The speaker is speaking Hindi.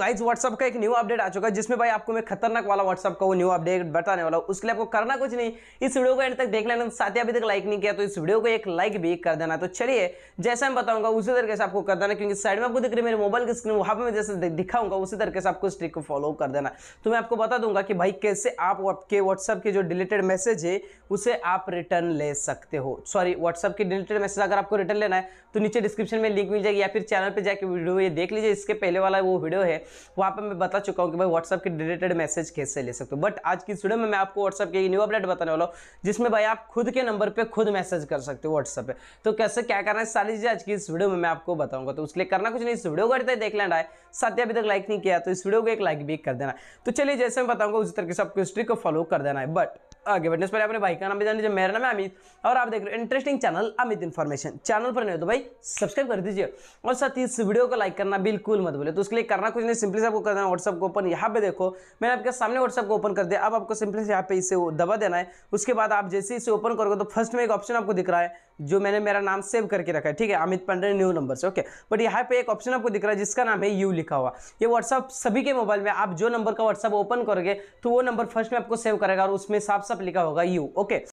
गाइज व्हाट्सअप का एक न्यू अपडेट आ चुका है जिसमें भाई आपको मैं खतरनाक वाला व्हाट्सअप का वो न्यू अपडेट बताने वाला हूँ उसके लिए आपको करना कुछ नहीं इस वीडियो को एंड तक देख लेना साथ ही अभी तक लाइक नहीं किया तो इस वीडियो को एक लाइक भी कर देना तो चलिए जैसा मैं बताऊंगा उसी तरीके से आपको कर देना क्योंकि साइड में आपको दिख रही मेरे मोबाइल की स्क्रीन वहाँ पर मैं जैसे दिखाऊंगा उसी तरीके से आपको इस ट्रिक को फॉलो कर देना तो मैं आपको बता दूंगा कि भाई कैसे आप आपके व्हाट्सअप के जो डिलीटेड मैसेज है उसे आप रिटर्न ले सकते हो सॉरी व्हाट्सअप के डिलीटेड मैसेज अगर आपको रिटर्न लेना है तो नीचे डिस्क्रिप्शन में लिंक मिल जाएगी या फिर चैनल पर जाकर वीडियो ये देख लीजिए इसके पहले वाला वो वीडियो है वहाँ पर मैं बता चुका हूँ कि भाई व्हाट्सअप के डिलेटेड मैसेज कैसे ले सकते हो बट आज की स्टूडियो में मैं आपको व्हाट्सअप के न्यू अपडेट बताने वाला हूँ जिसमें भाई आप खुद के नंबर पर खुद मैसेज कर सकते हो व्हाट्सअप पर तो कैसे क्या करना है सारी चीज़ें आज की इस वीडियो में मैं आपको बताऊंगा तो उसके करना कुछ नहीं इस वीडियो करते देख लेना है साथ ही अभी तक लाइक नहीं किया तो इस वीडियो को एक लाइक भी कर देना तो चलिए जैसे मैं बताऊंगा उसी तरीके से आपको हिस्ट्री को फॉलो कर देना है बट आगे बढ़ने से पहले अपने भाई का नाम भी जान लीजिए मेरा नाम है अमित और आप देख रहे हो interesting channel Amit information channel पर नहीं हो तो भाई सब्सक्राइब कर दीजिए और साथ ही इस वीडियो को लाइक करना बिल्कुल मत बोले तो उसके लिए करना कुछ नहीं सिंपली से आपको करना व्हाट्सअप को ओपन यहाँ पे देखो मैंने आपके सामने व्हाट्सअप को ओपन कर दिया अब आपको सिंपली से यहाँ पे इसे दबा देना है उसके बाद आप जैसे इसे ओपन करोगे तो फर्स्ट में एक ऑप्शन आपको दिख रहा है जो मैंने मेरा नाम सेव करके रखा है ठीक है अमित पंडे न्यू नंबर से ओके बट यहाँ पे एक ऑप्शन आपको दिख रहा है जिसका नाम है यू लिखा हुआ ये व्हाट्सअप सभी के मोबाइल में आप जो नंबर का व्हाट्सअप ओपन करोगे तो वो नंबर फर्स्ट में आपको सेव करेगा और उसमें साफ व्हाट्सअप लिखा होगा यू ओके